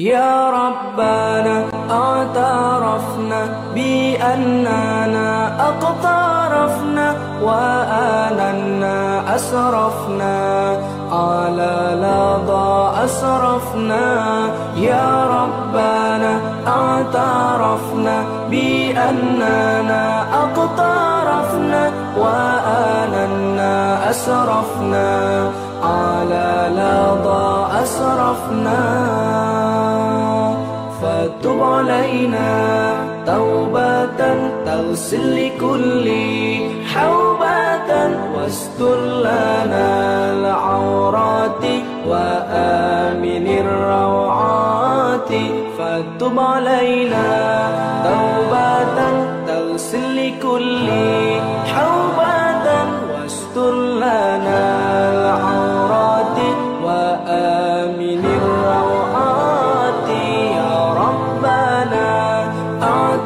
يا ربنا اعترفنا بأننا اقترفنا وآننا أسرفنا على لظى أسرفنا يا ربنا اعترفنا بأننا اقترفنا وآننا أسرفنا على لظى أسرفنا علينا توبة تغسل لكل حوبة واستر لنا العورات وآمن الروعات فاتب علينا توبة تغسل لكل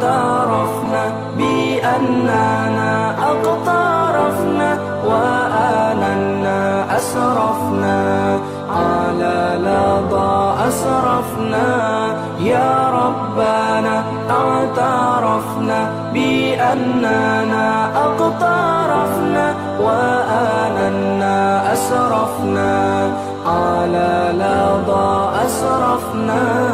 اعترفنا بأننا اقترفنا وآننا أسرفنا على لظى أسرفنا يا ربنا اعترفنا بأننا اقترفنا وآننا أسرفنا على لظى أسرفنا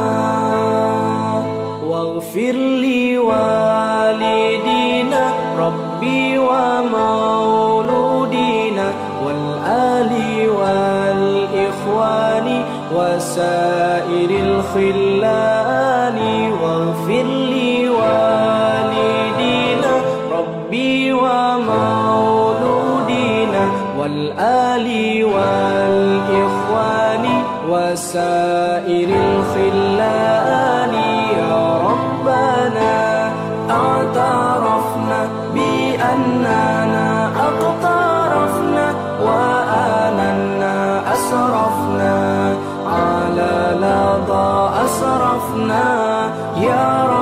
ولوالدينا ربي ومولودينا والآل والإخوان وسائر الخلان واغفر لي والدينا ربي ومولودينا والآل والإخوان وسائر الخلان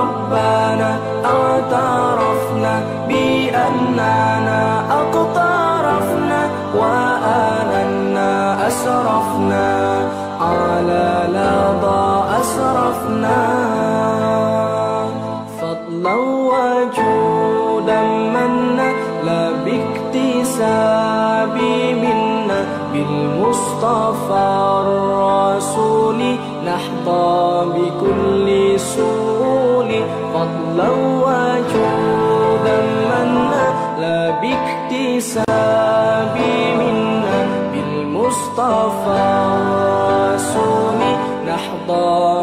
about حسابي منا بالمصطفى سومي نحضر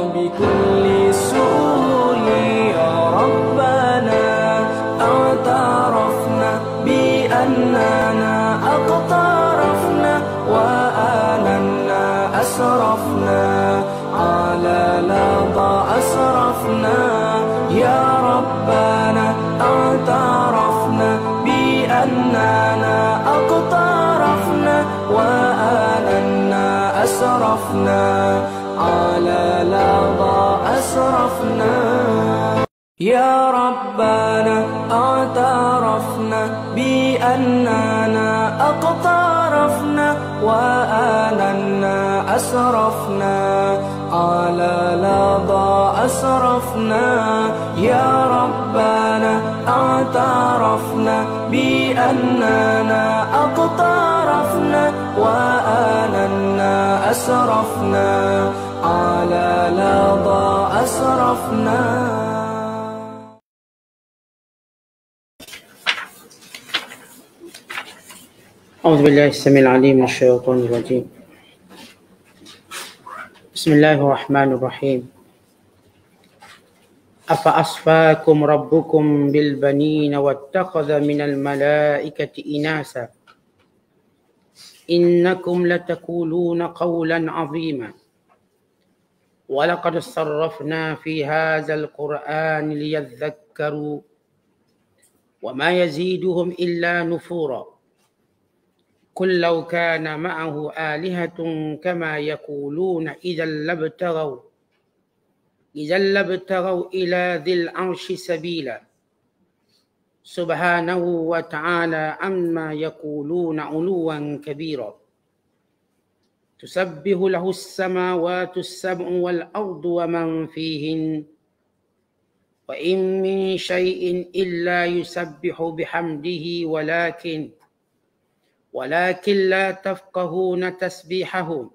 أسرفنا على لظى أسرفنا يا ربنا اعترفنا بأننا اقترفنا وأننا أسرفنا على لظى أسرفنا يا ربنا اعترفنا بأننا اقترفنا وآننا أسرفنا على لظى أسرفنا أعوذ بالله السميع العليم من الشيطان الرجيم بسم الله الرحمن الرحيم أفأصفاكم ربكم بالبنين واتخذ من الملائكة إناسا إنكم لتقولون قولا عظيما ولقد صرفنا في هذا القرآن ليذكروا وما يزيدهم إلا نفورا قل لو كان معه آلهة كما يقولون إذا لابتغوا إذا لابتغوا إلى ذي العرش سبيلا سبحانه وتعالى عما يقولون علوا كبيرا تسبح له السماوات السبع والأرض ومن فيهن وإن من شيء إلا يسبح بحمده ولكن ولكن لا تفقهون تسبيحه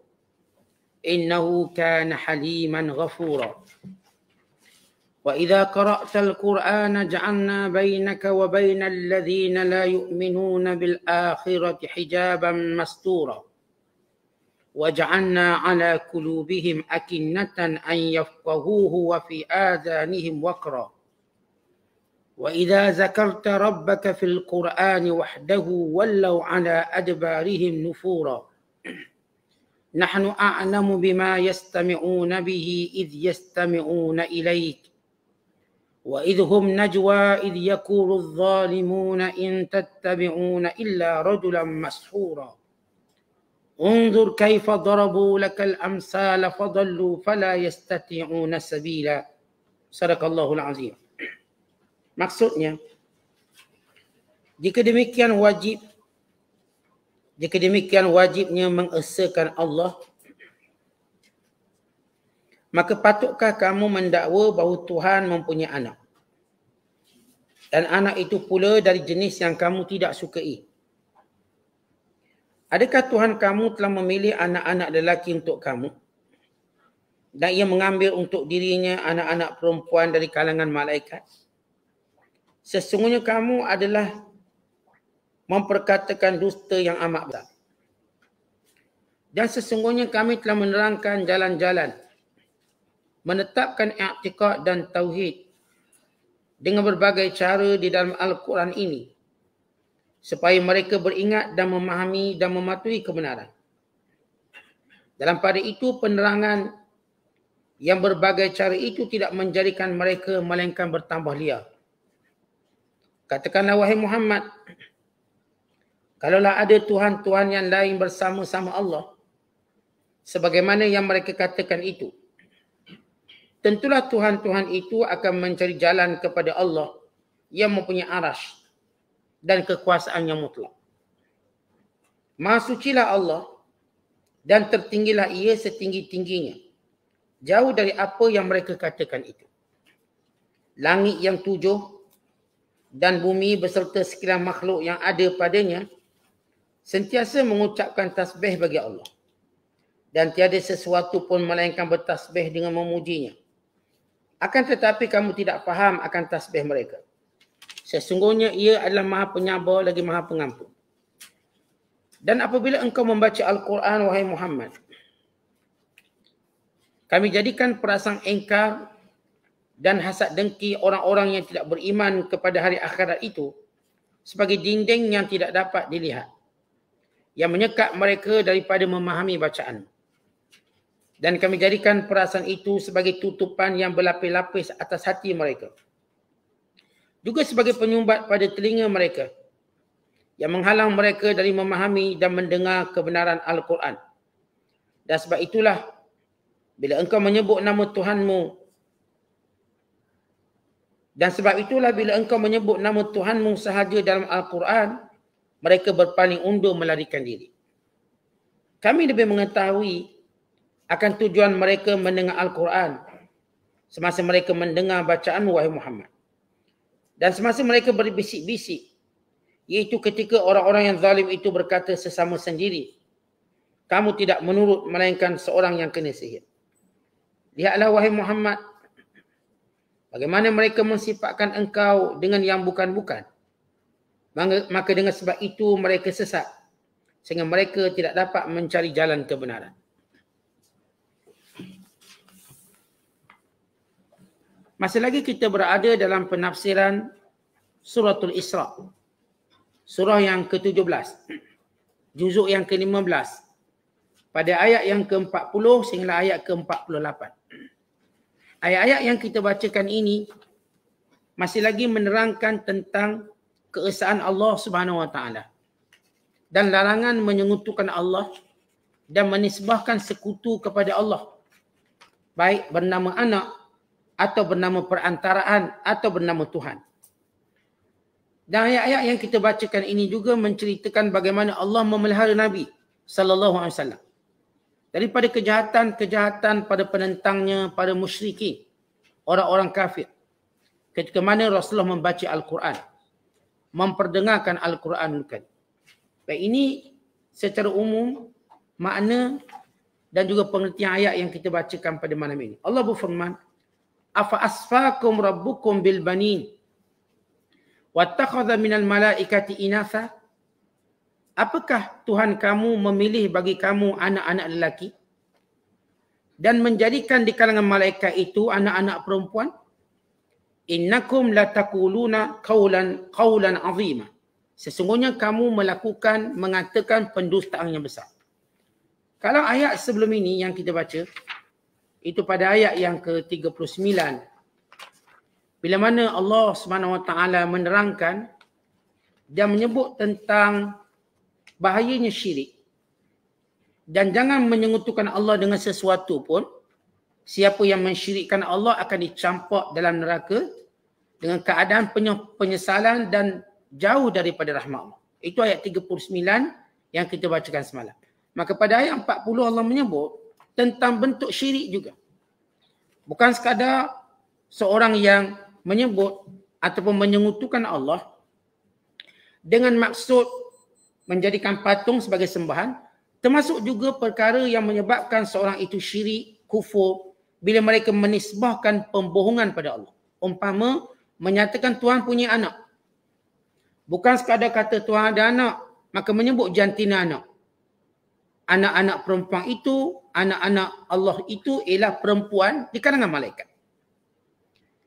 إنه كان حليما غفورا واذا قرات القران جعلنا بينك وبين الذين لا يؤمنون بالاخره حجابا مستورا وجعلنا على قلوبهم اكنه ان يفقهوه وفي اذانهم وقرا واذا ذكرت ربك في القران وحده ولوا على ادبارهم نفورا نحن اعلم بما يستمعون به اذ يستمعون اليك وإذ هم نجوى إذ يقول الظالمون إن تتبعون إلا رجلا مسحورا انظر كيف ضربوا لك الأمثال فضلوا فلا يستطيعون سبيلا صدق الله العظيم maksudnya jika demikian wajib jika demikian wajibnya mengesakan Allah maka patutkah kamu mendakwa bahawa Tuhan mempunyai anak? Dan anak itu pula dari jenis yang kamu tidak sukai. Adakah Tuhan kamu telah memilih anak-anak lelaki untuk kamu? Dan ia mengambil untuk dirinya anak-anak perempuan dari kalangan malaikat? Sesungguhnya kamu adalah memperkatakan dusta yang amat besar. Dan sesungguhnya kami telah menerangkan jalan-jalan menetapkan i'tiqad dan tauhid dengan berbagai cara di dalam al-Quran ini supaya mereka beringat dan memahami dan mematuhi kebenaran. Dalam pada itu penerangan yang berbagai cara itu tidak menjadikan mereka melainkan bertambah liar. Katakanlah wahai Muhammad, kalaulah ada tuhan-tuhan yang lain bersama-sama Allah sebagaimana yang mereka katakan itu, tentulah Tuhan-Tuhan itu akan mencari jalan kepada Allah yang mempunyai arash dan kekuasaan yang mutlak. Mahasucilah Allah dan tertinggilah ia setinggi-tingginya. Jauh dari apa yang mereka katakan itu. Langit yang tujuh dan bumi beserta sekiranya makhluk yang ada padanya sentiasa mengucapkan tasbih bagi Allah. Dan tiada sesuatu pun melainkan bertasbih dengan memujinya. Akan tetapi kamu tidak faham akan tasbih mereka. Sesungguhnya ia adalah maha penyabar lagi maha pengampun. Dan apabila engkau membaca Al-Quran, wahai Muhammad. Kami jadikan perasaan engkau dan hasad dengki orang-orang yang tidak beriman kepada hari akhirat itu sebagai dinding yang tidak dapat dilihat. Yang menyekat mereka daripada memahami bacaanmu dan kami jadikan perasaan itu sebagai tutupan yang berlapis-lapis atas hati mereka. Juga sebagai penyumbat pada telinga mereka yang menghalang mereka dari memahami dan mendengar kebenaran Al-Quran. Dan sebab itulah bila engkau menyebut nama Tuhanmu dan sebab itulah bila engkau menyebut nama Tuhanmu sahaja dalam Al-Quran, mereka berpaling undur melarikan diri. Kami lebih mengetahui akan tujuan mereka mendengar Al-Quran semasa mereka mendengar bacaan Wahai Muhammad. Dan semasa mereka berbisik-bisik, iaitu ketika orang-orang yang zalim itu berkata sesama sendiri, kamu tidak menurut melainkan seorang yang kena sihir. Lihatlah Wahai Muhammad, bagaimana mereka mensifatkan engkau dengan yang bukan-bukan. Maka dengan sebab itu mereka sesat sehingga mereka tidak dapat mencari jalan kebenaran. Masih lagi kita berada dalam penafsiran Suratul Isra. Surah yang ke-17. Juzuk yang ke-15. Pada ayat yang ke-40 sehingga ayat ke-48. Ayat-ayat yang kita bacakan ini masih lagi menerangkan tentang keesaan Allah Subhanahu Wa Taala dan larangan menyengutukan Allah dan menisbahkan sekutu kepada Allah baik bernama anak atau bernama perantaraan atau bernama Tuhan. Dan ayat-ayat yang kita bacakan ini juga menceritakan bagaimana Allah memelihara Nabi sallallahu alaihi wasallam daripada kejahatan-kejahatan pada penentangnya, pada musyrikin, orang-orang kafir. Ketika mana Rasulullah membaca Al-Quran, memperdengarkan Al-Quran bukan. Baik ini secara umum makna dan juga pengertian ayat yang kita bacakan pada malam ini. Allah berfirman, afa asfakum rabbukum bil banin wattakhadha minal malaikati inatha apakah tuhan kamu memilih bagi kamu anak-anak lelaki dan menjadikan di kalangan malaikat itu anak-anak perempuan innakum lataquluna qawlan qawlan azima sesungguhnya kamu melakukan mengatakan pendustaan yang besar kalau ayat sebelum ini yang kita baca itu pada ayat yang ke-39 bila mana Allah swt menerangkan dan menyebut tentang bahayanya syirik dan jangan menyengutukan Allah dengan sesuatu pun siapa yang mensyirikkan Allah akan dicampak dalam neraka dengan keadaan penyesalan dan jauh daripada rahmat Allah itu ayat 39 yang kita bacakan semalam maka pada ayat 40 Allah menyebut tentang bentuk syirik juga. Bukan sekadar seorang yang menyebut ataupun menyengutukan Allah dengan maksud menjadikan patung sebagai sembahan termasuk juga perkara yang menyebabkan seorang itu syirik, kufur bila mereka menisbahkan pembohongan pada Allah. Umpama menyatakan Tuhan punya anak. Bukan sekadar kata Tuhan ada anak, maka menyebut jantina anak. Anak-anak perempuan itu anak-anak Allah itu ialah perempuan di kalangan malaikat.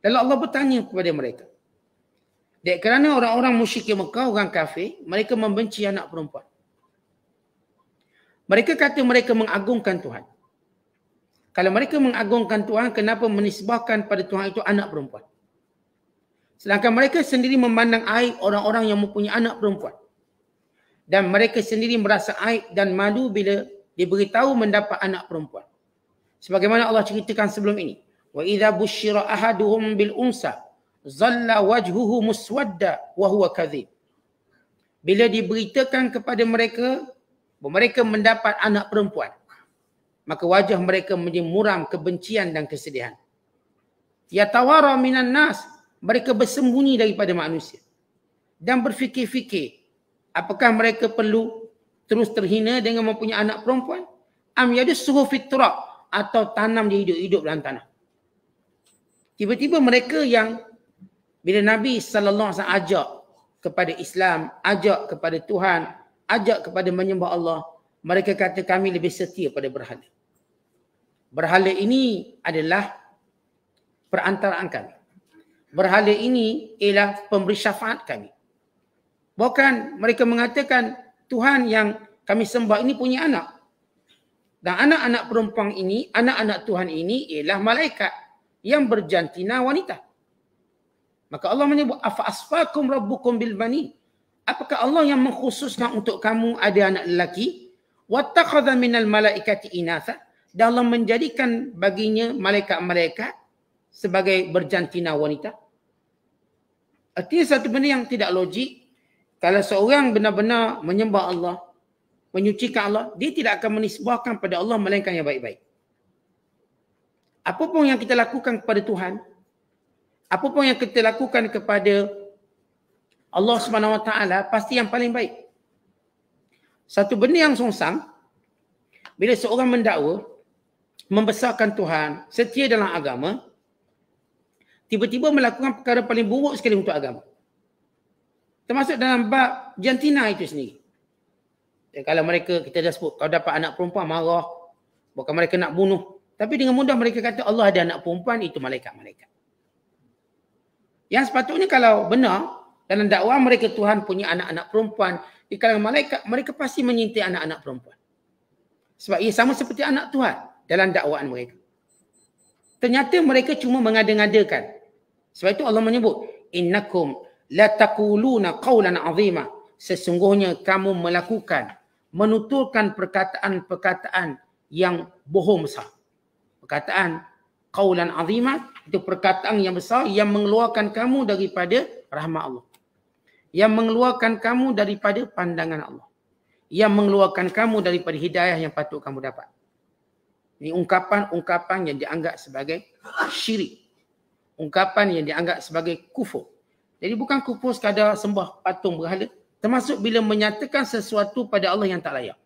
Lalu Allah bertanya kepada mereka. Dan kerana orang-orang musyrik Mekah, orang kafir, mereka membenci anak perempuan. Mereka kata mereka mengagungkan Tuhan. Kalau mereka mengagungkan Tuhan, kenapa menisbahkan pada Tuhan itu anak perempuan? Sedangkan mereka sendiri memandang aib orang-orang yang mempunyai anak perempuan. Dan mereka sendiri merasa aib dan malu bila Diberitahu mendapat anak perempuan. Sebagaimana Allah ceritakan sebelum ini. Wa idza busyira ahaduhum bil unsa zalla wajhuhu muswadda wa huwa kadhib. Bila diberitakan kepada mereka bahawa mereka mendapat anak perempuan maka wajah mereka menjadi muram kebencian dan kesedihan. Ya tawara minan nas mereka bersembunyi daripada manusia dan berfikir-fikir apakah mereka perlu terus terhina dengan mempunyai anak perempuan am yadsuhu fitrah atau tanam dia hidup-hidup dalam tanah tiba-tiba mereka yang bila nabi sallallahu alaihi wasallam ajak kepada Islam ajak kepada Tuhan ajak kepada menyembah Allah mereka kata kami lebih setia pada berhala berhala ini adalah perantaraan kami berhala ini ialah pemberi syafaat kami bukan mereka mengatakan Tuhan yang kami sembah ini punya anak. Dan anak-anak perempuan ini, anak-anak Tuhan ini ialah malaikat yang berjantina wanita. Maka Allah menyebut afa asfakum rabbukum bil bani. Apakah Allah yang mengkhususkan untuk kamu ada anak lelaki? Wattakhadha minal malaikati inatha. Dalam menjadikan baginya malaikat-malaikat sebagai berjantina wanita. Artinya satu benda yang tidak logik kalau seorang benar-benar menyembah Allah, menyucikan Allah, dia tidak akan menisbahkan pada Allah melainkan yang baik-baik. Apa pun yang kita lakukan kepada Tuhan, apa pun yang kita lakukan kepada Allah Subhanahu Wa Taala pasti yang paling baik. Satu benda yang songsang bila seorang mendakwa membesarkan Tuhan, setia dalam agama, tiba-tiba melakukan perkara paling buruk sekali untuk agama termasuk dalam bab jantina itu sendiri. Dan kalau mereka, kita dah sebut, kalau dapat anak perempuan marah, bukan mereka nak bunuh. Tapi dengan mudah mereka kata Allah ada anak perempuan, itu malaikat-malaikat. Yang sepatutnya kalau benar, dalam dakwah mereka Tuhan punya anak-anak perempuan, di kalangan malaikat, mereka pasti menyintai anak-anak perempuan. Sebab ia sama seperti anak Tuhan dalam dakwaan mereka. Ternyata mereka cuma mengada-ngadakan. Sebab itu Allah menyebut, Innakum la taquluna qawlan azima sesungguhnya kamu melakukan menuturkan perkataan-perkataan yang bohong besar perkataan qawlan azima itu perkataan yang besar yang mengeluarkan kamu daripada rahmat Allah yang mengeluarkan kamu daripada pandangan Allah yang mengeluarkan kamu daripada hidayah yang patut kamu dapat ini ungkapan-ungkapan yang dianggap sebagai syirik ungkapan yang dianggap sebagai kufur jadi bukan kufur sekadar sembah patung berhala. Termasuk bila menyatakan sesuatu pada Allah yang tak layak.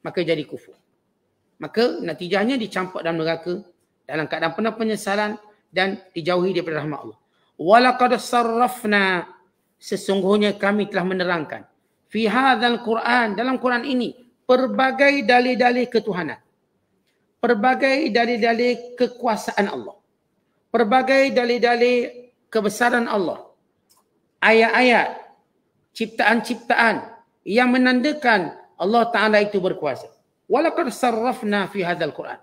Maka jadi kufur. Maka natijahnya dicampak dalam neraka. Dalam keadaan penuh penyesalan. Dan dijauhi daripada rahmat Allah. Walakad sarrafna. Sesungguhnya kami telah menerangkan. Fi hadhan Quran. Dalam Quran ini. Perbagai dalil-dalil ketuhanan. Perbagai dalil-dalil kekuasaan Allah. Perbagai dalil-dalil kebesaran Allah ayat-ayat ciptaan-ciptaan yang menandakan Allah Taala itu berkuasa. Walaqad sarrafna fi hadzal Quran.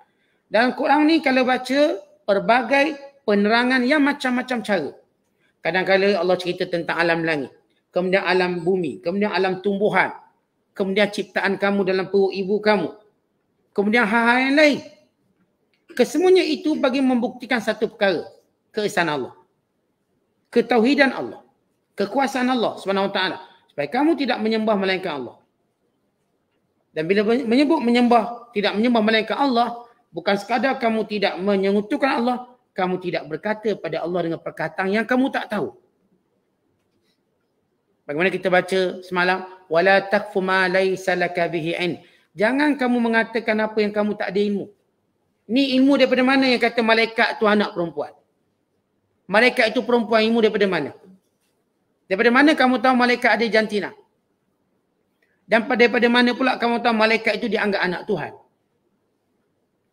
Dan Quran ni kalau baca berbagai penerangan yang macam-macam cara. Kadang-kadang Allah cerita tentang alam langit, kemudian alam bumi, kemudian alam tumbuhan, kemudian ciptaan kamu dalam perut ibu kamu. Kemudian hal-hal yang lain. Kesemuanya itu bagi membuktikan satu perkara. Keesan Allah. Ketauhidan Allah kekuasaan Allah Subhanahu Wa Taala supaya kamu tidak menyembah melainkan Allah. Dan bila menyebut menyembah tidak menyembah melainkan Allah bukan sekadar kamu tidak menyengutukan Allah, kamu tidak berkata pada Allah dengan perkataan yang kamu tak tahu. Bagaimana kita baca semalam wala takfu malai salakabihi laka Jangan kamu mengatakan apa yang kamu tak ada ilmu. Ni ilmu daripada mana yang kata malaikat tu anak perempuan? Malaikat itu perempuan ilmu daripada mana? Daripada mana kamu tahu malaikat ada jantina? Dan daripada mana pula kamu tahu malaikat itu dianggap anak Tuhan?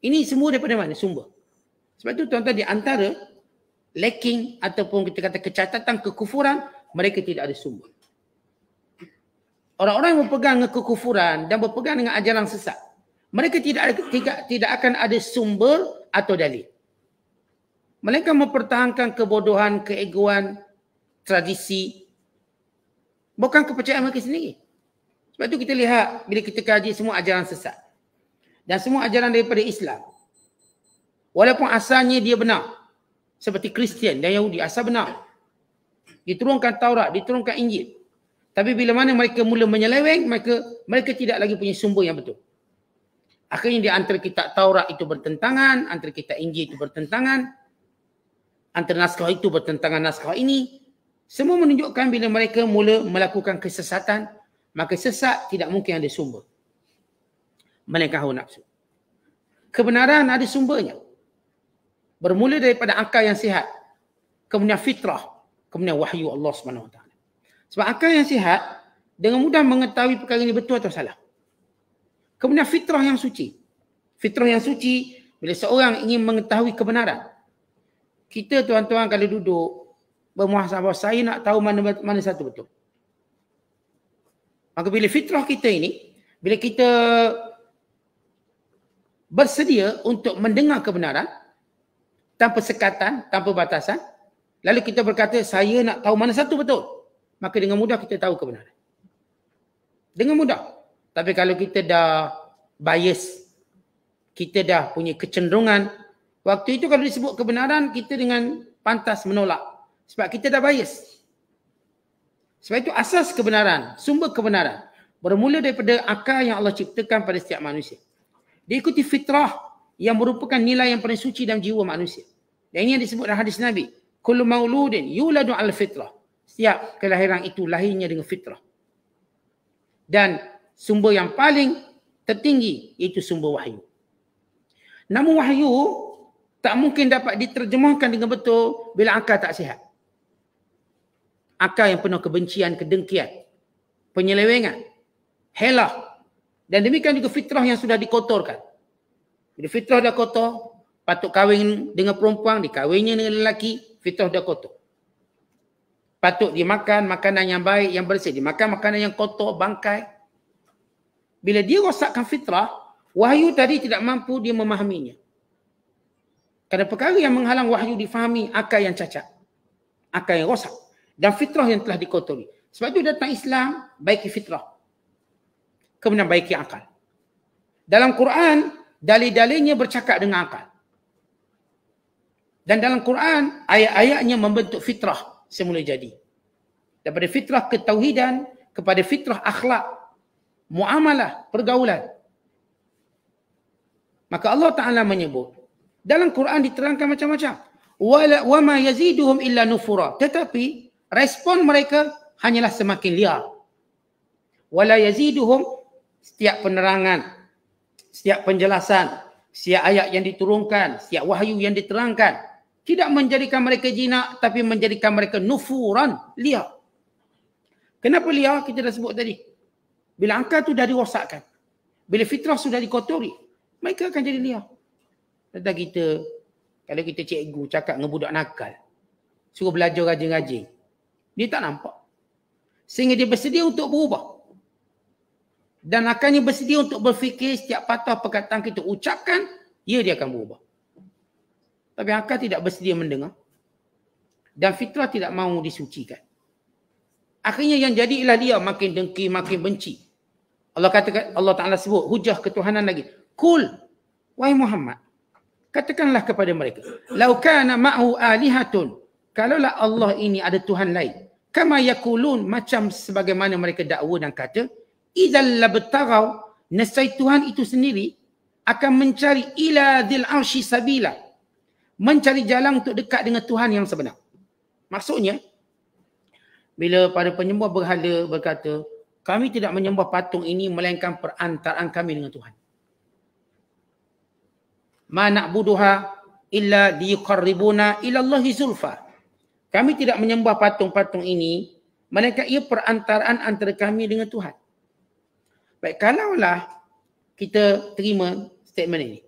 Ini semua daripada mana? Sumber. Sebab itu tuan-tuan di antara lacking ataupun kita kata kecatatan kekufuran, mereka tidak ada sumber. Orang-orang yang berpegang dengan kekufuran dan berpegang dengan ajaran sesat, mereka tidak, tidak, tidak akan ada sumber atau dalil. Mereka mempertahankan kebodohan, keegoan, tradisi Bukan kepercayaan mereka sendiri. Sebab tu kita lihat bila kita kaji semua ajaran sesat. Dan semua ajaran daripada Islam. Walaupun asalnya dia benar. Seperti Kristian dan Yahudi. Asal benar. Diturunkan Taurat, diturunkan Injil. Tapi bila mana mereka mula menyeleweng, mereka mereka tidak lagi punya sumber yang betul. Akhirnya di antara kita Taurat itu bertentangan, antara kita Injil itu bertentangan, antara naskah itu bertentangan naskah ini, semua menunjukkan bila mereka mula melakukan kesesatan, maka sesat tidak mungkin ada sumber. Melainkan hawa nafsu. Kebenaran ada sumbernya. Bermula daripada akal yang sihat. Kemudian fitrah. Kemudian wahyu Allah SWT. Sebab akal yang sihat, dengan mudah mengetahui perkara ini betul atau salah. Kemudian fitrah yang suci. Fitrah yang suci, bila seorang ingin mengetahui kebenaran. Kita tuan-tuan kalau duduk, bermuhasabah saya nak tahu mana mana satu betul. Maka bila fitrah kita ini, bila kita bersedia untuk mendengar kebenaran tanpa sekatan, tanpa batasan, lalu kita berkata saya nak tahu mana satu betul, maka dengan mudah kita tahu kebenaran. Dengan mudah. Tapi kalau kita dah bias, kita dah punya kecenderungan, waktu itu kalau disebut kebenaran, kita dengan pantas menolak sebab kita dah bias. Sebab itu asas kebenaran, sumber kebenaran bermula daripada akal yang Allah ciptakan pada setiap manusia. Dia ikuti fitrah yang merupakan nilai yang paling suci dalam jiwa manusia. Dan ini yang disebut dalam hadis Nabi. Kullu mauludin yuladu al fitrah. Setiap kelahiran itu lahirnya dengan fitrah. Dan sumber yang paling tertinggi iaitu sumber wahyu. Namun wahyu tak mungkin dapat diterjemahkan dengan betul bila akal tak sihat akal yang penuh kebencian, kedengkian, penyelewengan, helah. Dan demikian juga fitrah yang sudah dikotorkan. Bila fitrah dah kotor, patut kahwin dengan perempuan, dikahwinnya dengan lelaki, fitrah dah kotor. Patut dimakan makanan yang baik, yang bersih. Dimakan makanan yang kotor, bangkai. Bila dia rosakkan fitrah, wahyu tadi tidak mampu dia memahaminya. Kerana perkara yang menghalang wahyu difahami akal yang cacat. Akal yang rosak dan fitrah yang telah dikotori. Sebab itu datang Islam, baiki fitrah. Kemudian baiki akal. Dalam Quran, dalil-dalilnya bercakap dengan akal. Dan dalam Quran, ayat-ayatnya membentuk fitrah semula jadi. Daripada fitrah ketauhidan kepada fitrah akhlak, muamalah, pergaulan. Maka Allah Ta'ala menyebut, dalam Quran diterangkan macam-macam. Wa ma yaziduhum illa nufura. Tetapi respon mereka hanyalah semakin liar. Wala yaziduhum setiap penerangan, setiap penjelasan, setiap ayat yang diturunkan, setiap wahyu yang diterangkan tidak menjadikan mereka jinak tapi menjadikan mereka nufuran liar. Kenapa liar? Kita dah sebut tadi. Bila angka tu dah dirosakkan. Bila fitrah sudah dikotori. Mereka akan jadi liar. Tentang kita. Kalau kita cikgu cakap dengan budak nakal. Suruh belajar rajin-rajin. Dia tak nampak. Sehingga dia bersedia untuk berubah. Dan akannya bersedia untuk berfikir setiap patah perkataan kita ucapkan, ya dia akan berubah. Tapi akal tidak bersedia mendengar. Dan fitrah tidak mahu disucikan. Akhirnya yang jadi ialah dia makin dengki, makin benci. Allah kata Allah Taala sebut hujah ketuhanan lagi. Kul wahai Muhammad, katakanlah kepada mereka, "Lau kana ma'hu alihatun, kalaulah Allah ini ada tuhan lain, kama yakulun macam sebagaimana mereka dakwa dan kata idzal labtagaw nescaya Tuhan itu sendiri akan mencari ila dzil arsy sabila mencari jalan untuk dekat dengan Tuhan yang sebenar maksudnya bila para penyembah berhala berkata kami tidak menyembah patung ini melainkan perantaraan kami dengan Tuhan ma na'buduha illa liqarribuna ila Allahi zulfah kami tidak menyembah patung-patung ini mereka ia perantaraan antara kami dengan Tuhan. Baik, kalaulah kita terima statement ini.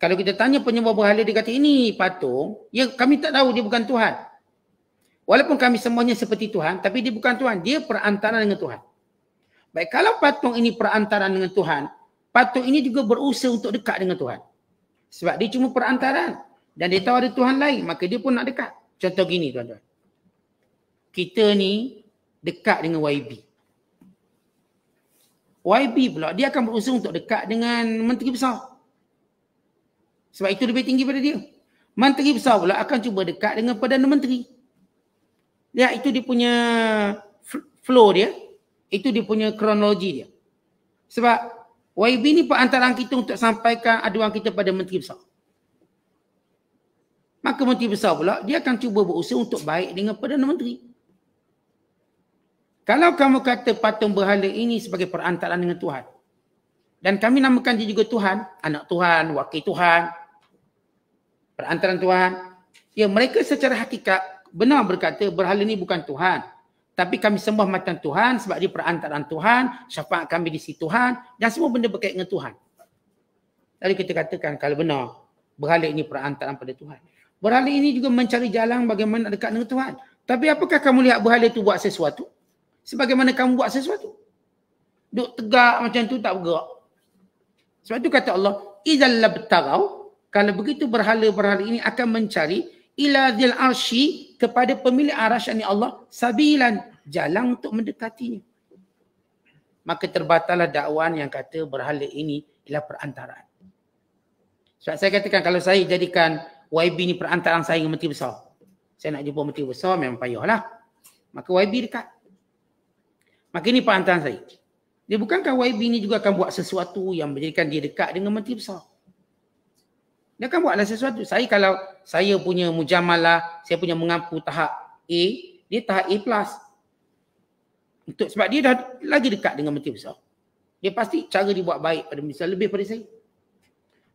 Kalau kita tanya penyembah berhala, dia kata ini patung. Ya, kami tak tahu dia bukan Tuhan. Walaupun kami semuanya seperti Tuhan, tapi dia bukan Tuhan. Dia perantaraan dengan Tuhan. Baik, kalau patung ini perantaraan dengan Tuhan, patung ini juga berusaha untuk dekat dengan Tuhan. Sebab dia cuma perantaraan. Dan dia tahu ada Tuhan lain, maka dia pun nak dekat. Contoh gini tuan-tuan. Kita ni dekat dengan YB. YB pula dia akan berusaha untuk dekat dengan menteri besar. Sebab itu lebih tinggi pada dia. Menteri besar pula akan cuba dekat dengan Perdana Menteri. Ya, itu dia punya flow dia. Itu dia punya kronologi dia. Sebab YB ni perantaran kita untuk sampaikan aduan kita pada Menteri Besar. Maka menteri besar pula dia akan cuba berusaha untuk baik dengan Perdana Menteri. Kalau kamu kata patung berhala ini sebagai perantaraan dengan Tuhan. Dan kami namakan dia juga Tuhan, anak Tuhan, wakil Tuhan, perantaraan Tuhan. Ya mereka secara hakikat benar berkata berhala ini bukan Tuhan. Tapi kami sembah macam Tuhan sebab dia perantaraan Tuhan, syafaat kami di situ Tuhan dan semua benda berkait dengan Tuhan. Lalu kita katakan kalau benar berhala ini perantaraan pada Tuhan. Berhala ini juga mencari jalan bagaimana dekat dengan Tuhan. Tapi apakah kamu lihat berhala itu buat sesuatu? Sebagaimana kamu buat sesuatu? Duduk tegak macam tu tak bergerak. Sebab tu kata Allah, Izzal labtarau, kalau begitu berhala-berhala ini akan mencari ila zil arshi kepada pemilik arash ini Allah sabilan jalan untuk mendekatinya. Maka terbatalah dakwaan yang kata berhala ini ialah perantaraan. Sebab saya katakan kalau saya jadikan YB ni perantaraan saya dengan menteri besar. Saya nak jumpa menteri besar memang payahlah. Maka YB dekat. Maka ni perantaraan saya. Dia bukankah YB ni juga akan buat sesuatu yang menjadikan dia dekat dengan menteri besar. Dia akan buatlah sesuatu. Saya kalau saya punya mujamalah, saya punya mengampu tahap A, dia tahap A plus. Untuk sebab dia dah lagi dekat dengan menteri besar. Dia pasti cara dia buat baik pada menteri besar lebih pada saya.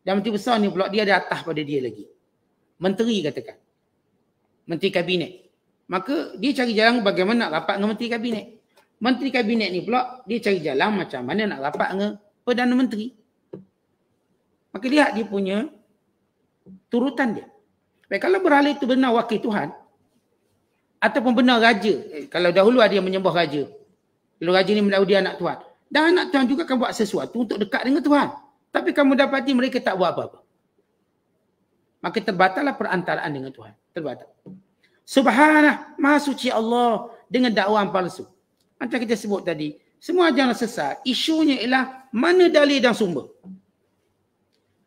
Dan menteri besar ni pula dia ada atas pada dia lagi menteri katakan. Menteri kabinet. Maka dia cari jalan bagaimana nak rapat dengan menteri kabinet. Menteri kabinet ni pula dia cari jalan macam mana nak rapat dengan Perdana Menteri. Maka lihat dia punya turutan dia. Baik, kalau berhala itu benar wakil Tuhan ataupun benar raja. Eh, kalau dahulu ada yang menyembah raja. Kalau raja ni dia anak Tuhan. Dan anak Tuhan juga akan buat sesuatu untuk dekat dengan Tuhan. Tapi kamu dapati mereka tak buat apa-apa maka terbatallah perantaraan dengan Tuhan. Terbatal. Subhanah, maha suci Allah dengan dakwaan palsu. Macam kita sebut tadi, semua ajaran sesat, isunya ialah mana dalil dan sumber.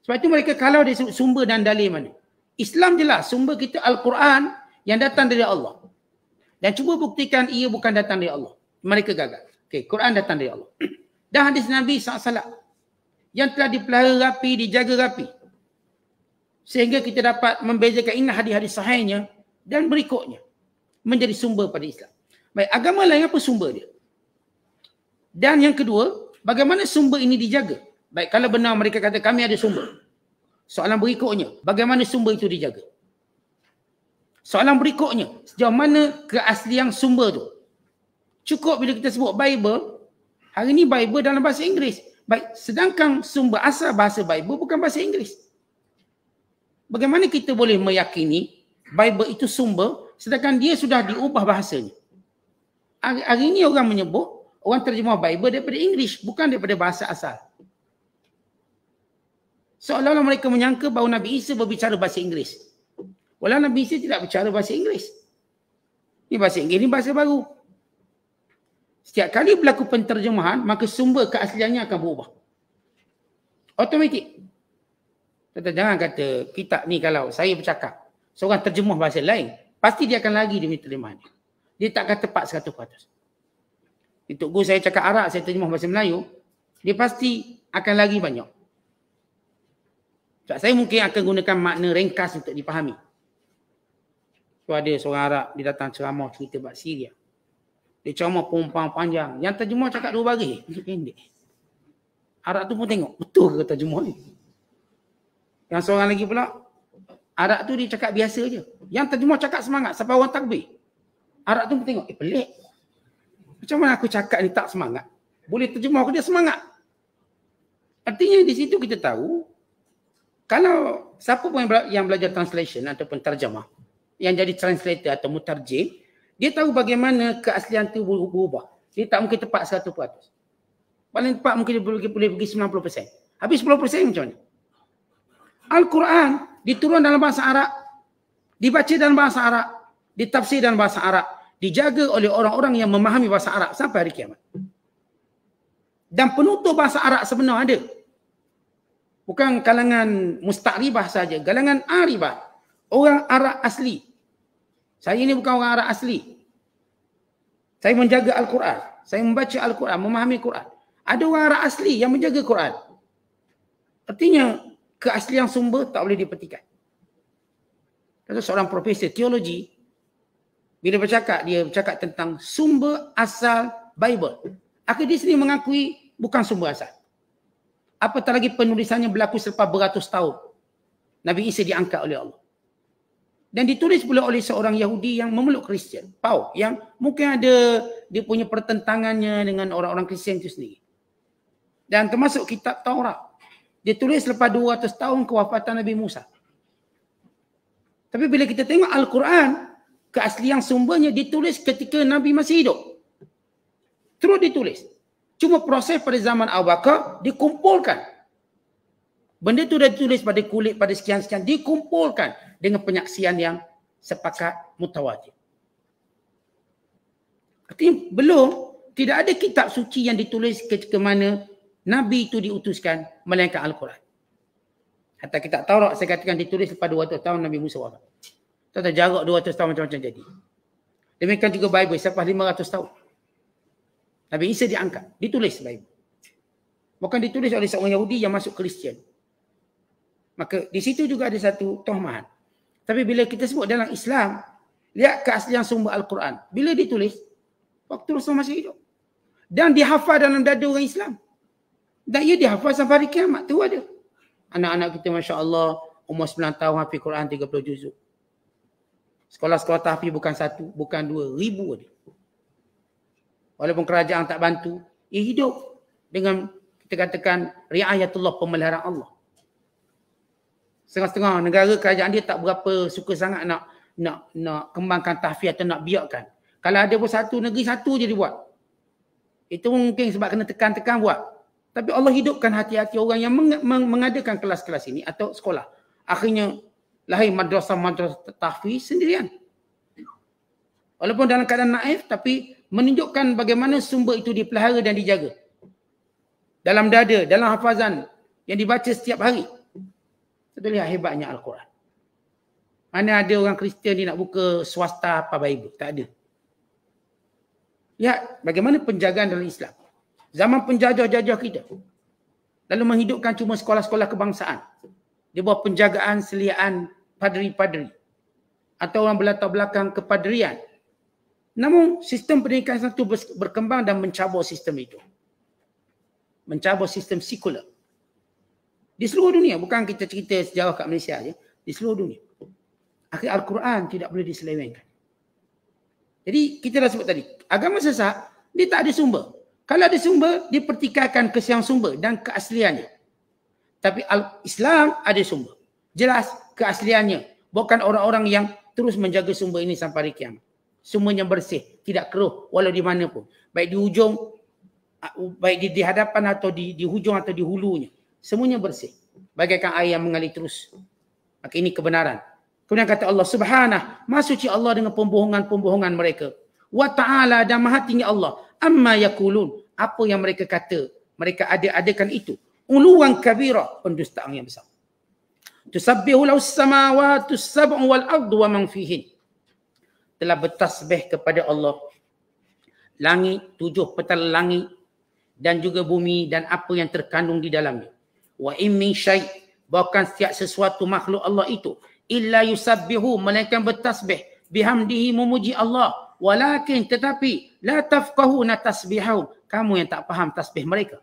Sebab itu mereka kalau dia sebut sumber dan dalil mana. Islam jelas, sumber kita Al-Quran yang datang dari Allah. Dan cuba buktikan ia bukan datang dari Allah. Mereka gagal. Okay, Quran datang dari Allah. Dan hadis Nabi SAW yang telah dipelihara rapi, dijaga rapi sehingga kita dapat membezakan ini hadis-hadis sahihnya dan berikutnya menjadi sumber pada Islam. Baik, agama lain apa sumber dia? Dan yang kedua, bagaimana sumber ini dijaga? Baik, kalau benar mereka kata kami ada sumber. Soalan berikutnya, bagaimana sumber itu dijaga? Soalan berikutnya, sejauh mana keaslian sumber tu? Cukup bila kita sebut Bible, hari ini Bible dalam bahasa Inggeris. Baik, sedangkan sumber asal bahasa Bible bukan bahasa Inggeris bagaimana kita boleh meyakini Bible itu sumber sedangkan dia sudah diubah bahasanya. Hari, hari ini orang menyebut, orang terjemah Bible daripada English bukan daripada bahasa asal. Seolah-olah mereka menyangka bahawa Nabi Isa berbicara bahasa Inggeris. Walau Nabi Isa tidak bicara bahasa Inggeris. Ini bahasa Inggeris, ini bahasa baru. Setiap kali berlaku penterjemahan, maka sumber keasliannya akan berubah. Automatik. Kata jangan kata kitab ni kalau saya bercakap seorang terjemah bahasa lain, pasti dia akan lagi demi terjemahan. Dia tak kata tepat 100%. Itu guru saya cakap Arab, saya terjemah bahasa Melayu, dia pasti akan lagi banyak. Sebab saya mungkin akan gunakan makna ringkas untuk dipahami. Tu ada seorang Arab, dia datang ceramah cerita bahasa Syria. Dia ceramah perempuan panjang. Yang terjemah cakap dua bagi. Pendek. Arab tu pun tengok. Betul ke terjemah ni? Yang seorang lagi pula arak tu dia cakap biasa je. Yang terjemah cakap semangat sampai orang takbir. Arak tu tengok, eh pelik. Macam mana aku cakap ni tak semangat? Boleh terjemah ke dia semangat? Artinya di situ kita tahu kalau siapa pun yang belajar translation ataupun terjemah yang jadi translator atau mutarjim dia tahu bagaimana keaslian tu berubah. Dia tak mungkin tepat 100%. Paling tepat mungkin dia boleh, boleh pergi 90%. Habis 10% macam mana? Al-Quran diturun dalam bahasa Arab. Dibaca dalam bahasa Arab. Ditafsir dalam bahasa Arab. Dijaga oleh orang-orang yang memahami bahasa Arab sampai hari kiamat. Dan penutup bahasa Arab sebenarnya ada. Bukan kalangan musta'ribah saja, kalangan aribah. Orang Arab asli. Saya ini bukan orang Arab asli. Saya menjaga Al-Quran. Saya membaca Al-Quran, memahami Al-Quran. Ada orang Arab asli yang menjaga Al-Quran. Artinya, keaslian sumber tak boleh dipertikan. Kalau seorang profesor teologi, bila bercakap, dia bercakap tentang sumber asal Bible. akhir dia sendiri mengakui bukan sumber asal. Apatah lagi penulisannya berlaku selepas beratus tahun. Nabi Isa diangkat oleh Allah. Dan ditulis pula oleh seorang Yahudi yang memeluk Kristian. Pau. Yang mungkin ada dia punya pertentangannya dengan orang-orang Kristian itu sendiri. Dan termasuk kitab Taurat. Dia tulis lepas 200 tahun kewafatan Nabi Musa. Tapi bila kita tengok Al-Quran, keaslian sumbernya ditulis ketika Nabi masih hidup. Terus ditulis. Cuma proses pada zaman Abu Bakar, dikumpulkan. Benda tu dah ditulis pada kulit, pada sekian-sekian, dikumpulkan dengan penyaksian yang sepakat mutawatir. Artinya belum, tidak ada kitab suci yang ditulis ke mana Nabi itu diutuskan melainkan Al-Quran. Hatta kita Taurat saya katakan ditulis lepas 200 tahun Nabi Musa wafat. Tak ada jarak 200 tahun macam-macam jadi. Demikian juga Bible selepas 500 tahun. Nabi Isa diangkat, ditulis Bible. Bukan ditulis oleh seorang Yahudi yang masuk Kristian. Maka di situ juga ada satu tohmahan. Tapi bila kita sebut dalam Islam, lihat keaslian sumber Al-Quran. Bila ditulis, waktu Rasul masih hidup. Dan dihafal dalam dada orang Islam. Dan ia ya, dihafal sampai hari kiamat tu ada. Anak-anak kita Masya Allah umur 9 tahun hafiz Quran 30 juzuk. Sekolah-sekolah tahfiz bukan satu, bukan dua, ribu ada. Walaupun kerajaan tak bantu, ia hidup dengan kita katakan riayatullah pemeliharaan Allah. Setengah-setengah negara kerajaan dia tak berapa suka sangat nak nak nak kembangkan tahfiz atau nak biarkan. Kalau ada pun satu negeri satu je dia buat. Itu mungkin sebab kena tekan-tekan buat. Tapi Allah hidupkan hati-hati orang yang meng- meng- mengadakan kelas-kelas ini atau sekolah. Akhirnya lahir madrasah-madrasah tahfi sendirian. Walaupun dalam keadaan naif tapi menunjukkan bagaimana sumber itu dipelihara dan dijaga. Dalam dada, dalam hafazan yang dibaca setiap hari. Itu lihat hebatnya Al-Quran. Mana ada orang Kristian ni nak buka swasta apa baik Tak ada. Ya, bagaimana penjagaan dalam Islam zaman penjajah-jajah kita. Lalu menghidupkan cuma sekolah-sekolah kebangsaan. Di bawah penjagaan seliaan padri-padri. Atau orang berlatar belakang kepadrian. Namun sistem pendidikan satu berkembang dan mencabar sistem itu. Mencabar sistem sekular. Di seluruh dunia. Bukan kita cerita sejarah kat Malaysia. Ya? Di seluruh dunia. Akhir Al-Quran tidak boleh diselewengkan. Jadi kita dah sebut tadi. Agama sesat dia tak ada sumber. Kalau ada sumber, dipertikaikan kesiang sumber dan keasliannya. Tapi Islam ada sumber. Jelas keasliannya. Bukan orang-orang yang terus menjaga sumber ini sampai hari kiamat. Semuanya bersih. Tidak keruh walau di mana pun. Baik di ujung, baik di, di hadapan atau di, di hujung atau di hulunya. Semuanya bersih. Bagaikan air yang mengalir terus. Maka ini kebenaran. Kemudian kata Allah subhanah. Masuci Allah dengan pembohongan-pembohongan mereka wa ta'ala dan maha tinggi Allah. Amma yakulun. Apa yang mereka kata. Mereka ada-adakan itu. Uluwan kabirah. Pendustaan yang besar. Tusabbihu lau samawatu sab'un wal ardu wa man fihin. Telah bertasbih kepada Allah. Langit, tujuh petala langit. Dan juga bumi dan apa yang terkandung di dalamnya. Wa immi syait. Bahkan setiap sesuatu makhluk Allah itu. Illa yusabbihu. Melainkan bertasbih. Bihamdihi memuji Allah Walakin tetapi la tafqahuna tasbihahum. Kamu yang tak faham tasbih mereka.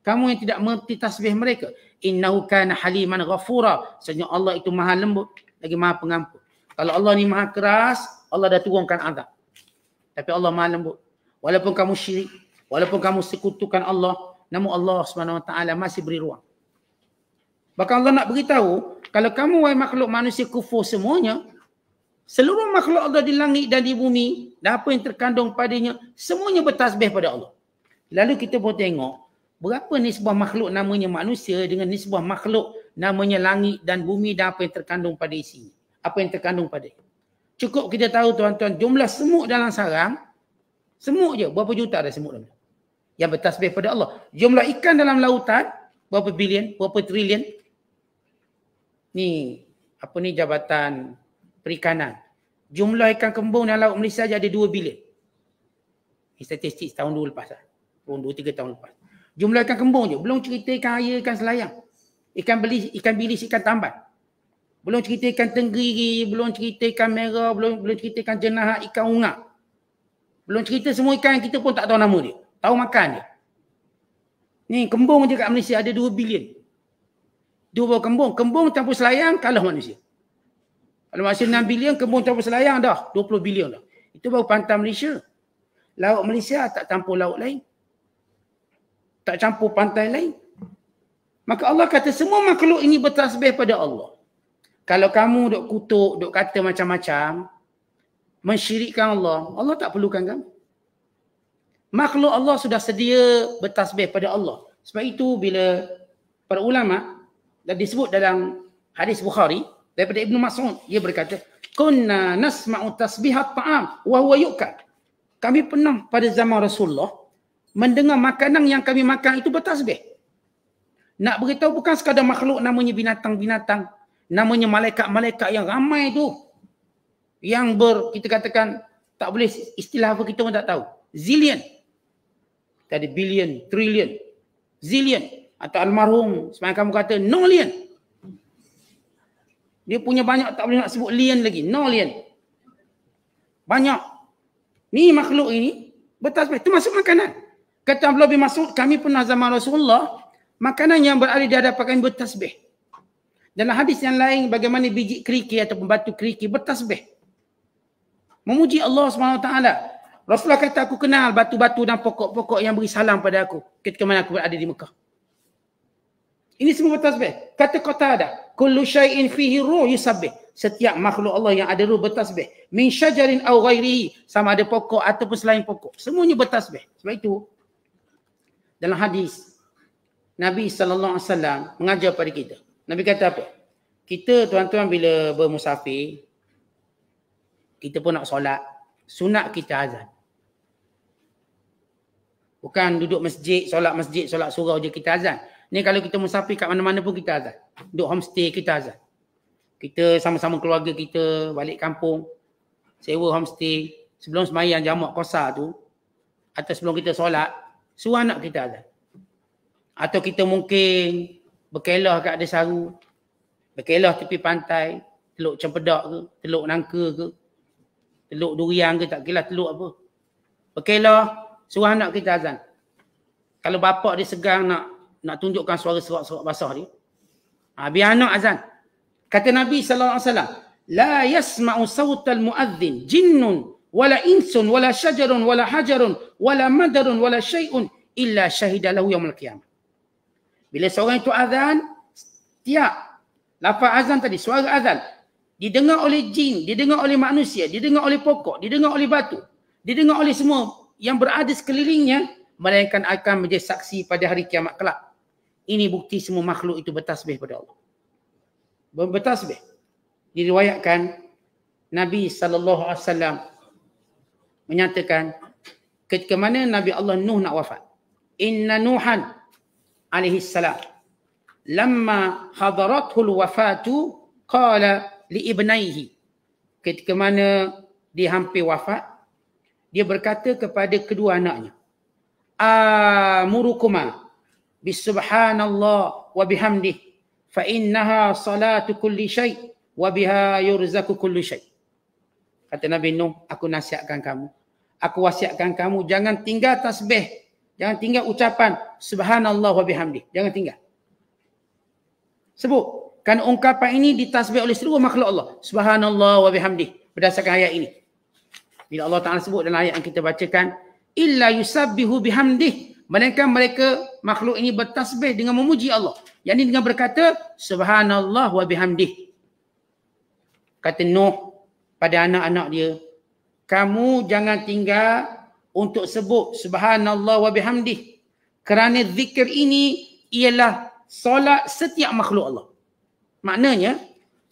Kamu yang tidak mengerti tasbih mereka. Innahu kana haliman ghafura. Sebenarnya Allah itu maha lembut lagi maha pengampun. Kalau Allah ni maha keras, Allah dah turunkan azab. Tapi Allah maha lembut. Walaupun kamu syirik, walaupun kamu sekutukan Allah, namun Allah swt masih beri ruang. Bahkan Allah nak beritahu, kalau kamu wahai makhluk manusia kufur semuanya, seluruh makhluk Allah di langit dan di bumi dan apa yang terkandung padanya semuanya bertasbih pada Allah. Lalu kita boleh tengok berapa nisbah makhluk namanya manusia dengan nisbah makhluk namanya langit dan bumi dan apa yang terkandung pada isinya. Apa yang terkandung pada Cukup kita tahu tuan-tuan jumlah semut dalam sarang semut je berapa juta ada semut dalam yang bertasbih pada Allah. Jumlah ikan dalam lautan berapa bilion, berapa trilion. Ni apa ni jabatan perikanan. Jumlah ikan kembung dalam laut Malaysia jadi 2 bilion. Ini statistik tahun 2 lepas lah. Tahun 2, 3 tahun lepas. Jumlah ikan kembung je. Belum cerita ikan air, ikan selayang. Ikan beli, ikan bilis, ikan tambat. Belum cerita ikan tenggiri, belum cerita ikan merah, belum belum cerita ikan jenah, ikan unga, Belum cerita semua ikan yang kita pun tak tahu nama dia. Tahu makan dia. Ni kembung je kat Malaysia ada 2 bilion. Dua buah kembung. Kembung campur selayang kalah manusia. Kalau masih 6 bilion kebun tanpa selayang dah 20 bilion dah. Itu baru pantai Malaysia. Laut Malaysia tak campur laut lain. Tak campur pantai lain. Maka Allah kata semua makhluk ini bertasbih pada Allah. Kalau kamu duk kutuk, duk kata macam-macam, mensyirikkan Allah, Allah tak perlukan kamu. Makhluk Allah sudah sedia bertasbih pada Allah. Sebab itu bila para ulama dan disebut dalam hadis Bukhari, daripada Ibnu Mas'ud dia berkata kunna nasma'u tasbihat ta'am wa huwa yu'kal kami pernah pada zaman Rasulullah mendengar makanan yang kami makan itu bertasbih nak beritahu bukan sekadar makhluk namanya binatang-binatang namanya malaikat-malaikat yang ramai tu yang ber kita katakan tak boleh istilah apa kita pun tak tahu zillion ada billion trillion zillion atau almarhum semalam kamu kata nolion dia punya banyak tak boleh nak sebut lian lagi. No lian. Banyak. Ni makhluk ini bertasbih. Itu masuk makanan. Kata Abdullah bin Mas'ud, kami pun zaman Rasulullah, makanan yang berada di hadapan kami bertasbih. Dalam hadis yang lain, bagaimana biji kerikil ataupun batu kerikil bertasbih. Memuji Allah SWT. Rasulullah kata, aku kenal batu-batu dan pokok-pokok yang beri salam pada aku ketika mana aku berada di Mekah. Ini semua bertasbih. Kata kota ada kullu syai'in fihi ruh yusabbih setiap makhluk Allah yang ada ruh bertasbih min syajarin aw ghairihi sama ada pokok ataupun selain pokok semuanya bertasbih sebab itu dalam hadis Nabi saw mengajar pada kita Nabi kata apa kita tuan-tuan bila bermusafir kita pun nak solat sunat kita azan bukan duduk masjid solat masjid solat surau je kita azan Ni kalau kita musafir kat mana-mana pun kita azan. Duduk homestay kita azan. Kita sama-sama keluarga kita balik kampung. Sewa homestay. Sebelum semayang jamak kosar tu. Atau sebelum kita solat. Suruh anak kita azan. Atau kita mungkin berkelah kat desaru. Berkelah tepi pantai. Teluk cempedak ke. Teluk nangka ke. Teluk durian ke. Tak kira teluk apa. Berkelah. Suruh anak kita azan. Kalau bapak dia segan nak nak tunjukkan suara serak-serak basah dia. Ha, biar anak azan. Kata Nabi SAW, La yasma'u sawtal muadzin jinnun wala insun wala syajarun wala hajarun wala madarun wala syai'un illa syahidalahu yaumul qiyamah. Bila seorang itu azan, setiap lafaz azan tadi, suara azan, didengar oleh jin, didengar oleh manusia, didengar oleh pokok, didengar oleh batu, didengar oleh semua yang berada sekelilingnya, melainkan akan menjadi saksi pada hari kiamat kelak ini bukti semua makhluk itu bertasbih pada Allah. Bertasbih. Diriwayatkan Nabi saw menyatakan ketika mana Nabi Allah Nuh nak wafat. Inna Nuhan alaihi salam lamma hadaratul wafatu qala li ibnaihi ketika mana dia hampir wafat dia berkata kepada kedua anaknya amurukuma بسبحان الله وبحمده فإنها صلاة كل شيء وبها yurzaku كل شيء kata Nabi Nuh aku nasihatkan kamu aku wasiatkan kamu jangan tinggal tasbih jangan tinggal ucapan subhanallah wa bihamdi jangan tinggal sebut kan ungkapan ini ditasbih oleh seluruh makhluk Allah subhanallah wa bihamdi berdasarkan ayat ini bila Allah Taala sebut dalam ayat yang kita bacakan illa yusabbihu bihamdih mereka mereka makhluk ini bertasbih dengan memuji Allah. Yang ini dengan berkata subhanallah wa bihamdih. Kata Nuh pada anak-anak dia. Kamu jangan tinggal untuk sebut subhanallah wa bihamdih. Kerana zikir ini ialah solat setiap makhluk Allah. Maknanya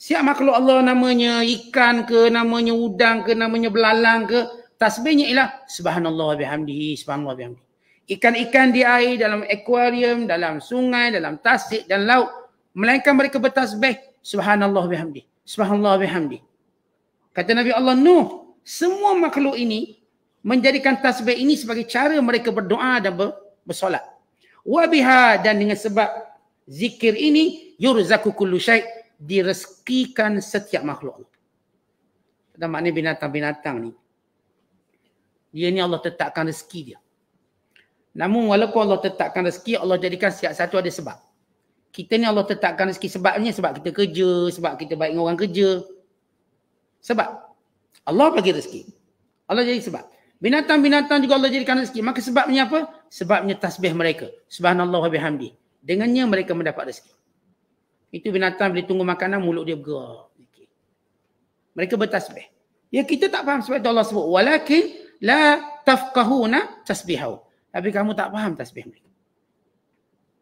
setiap makhluk Allah namanya ikan ke namanya udang ke namanya belalang ke. Tasbihnya ialah subhanallah wa bihamdih. Subhanallah wa bihamdih ikan-ikan di air, dalam akuarium, dalam sungai, dalam tasik dan laut. Melainkan mereka bertasbih. Subhanallah bihamdi. Subhanallah bihamdi. Kata Nabi Allah Nuh, semua makhluk ini menjadikan tasbih ini sebagai cara mereka berdoa dan ber bersolat. Wabiha dan dengan sebab zikir ini, yurzaku kullu syait direzekikan setiap makhluk. Dan maknanya binatang-binatang ni. Dia ni Allah tetapkan rezeki dia. Namun walaupun Allah tetapkan rezeki, Allah jadikan setiap satu ada sebab. Kita ni Allah tetapkan rezeki sebabnya sebab kita kerja, sebab kita baik dengan orang kerja. Sebab. Allah bagi rezeki. Allah jadi sebab. Binatang-binatang juga Allah jadikan rezeki. Maka sebabnya apa? Sebabnya tasbih mereka. Subhanallah wa bihamdi. Dengannya mereka mendapat rezeki. Itu binatang bila tunggu makanan mulut dia bergerak. Mereka bertasbih. Ya kita tak faham sebab itu Allah sebut. Walakin la tafkahuna tasbihau. Tapi kamu tak faham tasbih mereka.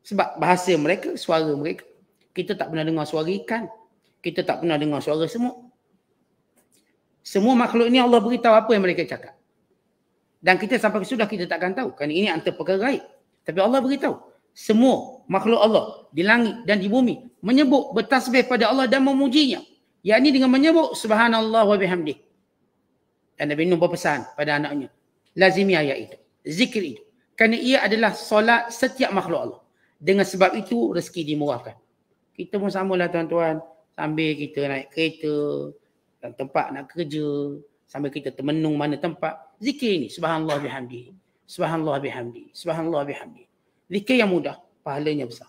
Sebab bahasa mereka, suara mereka. Kita tak pernah dengar suara ikan. Kita tak pernah dengar suara semua. Semua makhluk ini Allah beritahu apa yang mereka cakap. Dan kita sampai sudah kita takkan tahu. Kerana ini antara perkara raib. Tapi Allah beritahu. Semua makhluk Allah di langit dan di bumi menyebut bertasbih pada Allah dan memujinya. Yang ini dengan menyebut subhanallah wa bihamdih. Dan Nabi Nuh berpesan pada anaknya. Lazimi ayat itu. Zikir itu kerana ia adalah solat setiap makhluk Allah. Dengan sebab itu rezeki dimurahkan. Kita pun samalah tuan-tuan. Sambil kita naik kereta, dan tempat nak kerja, sambil kita termenung mana tempat. Zikir ini, subhanallah bihamdi. Subhanallah bihamdi. Subhanallah bihamdi. Zikir yang mudah, pahalanya besar.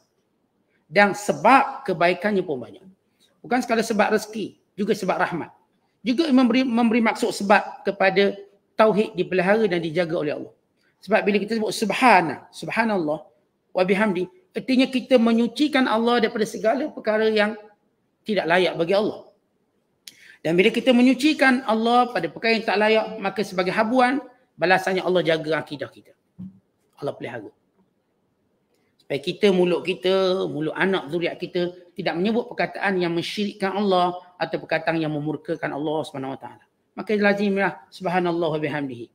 Dan sebab kebaikannya pun banyak. Bukan sekadar sebab rezeki, juga sebab rahmat. Juga memberi, memberi maksud sebab kepada tauhid dipelihara dan dijaga oleh Allah. Sebab bila kita sebut subhana, subhanallah wa bihamdi, artinya kita menyucikan Allah daripada segala perkara yang tidak layak bagi Allah. Dan bila kita menyucikan Allah pada perkara yang tak layak, maka sebagai habuan, balasannya Allah jaga akidah kita. Allah pelihara. Supaya kita, mulut kita, mulut anak zuriat kita tidak menyebut perkataan yang mensyirikkan Allah atau perkataan yang memurkakan Allah SWT. Maka lazimlah subhanallah wa bihamdihi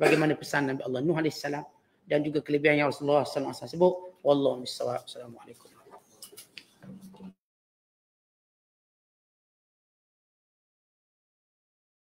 sebagaimana pesan Nabi Allah Nuh alaihissalam dan juga kelebihan yang Rasulullah sallallahu alaihi wasallam sebut wallahu misawab assalamualaikum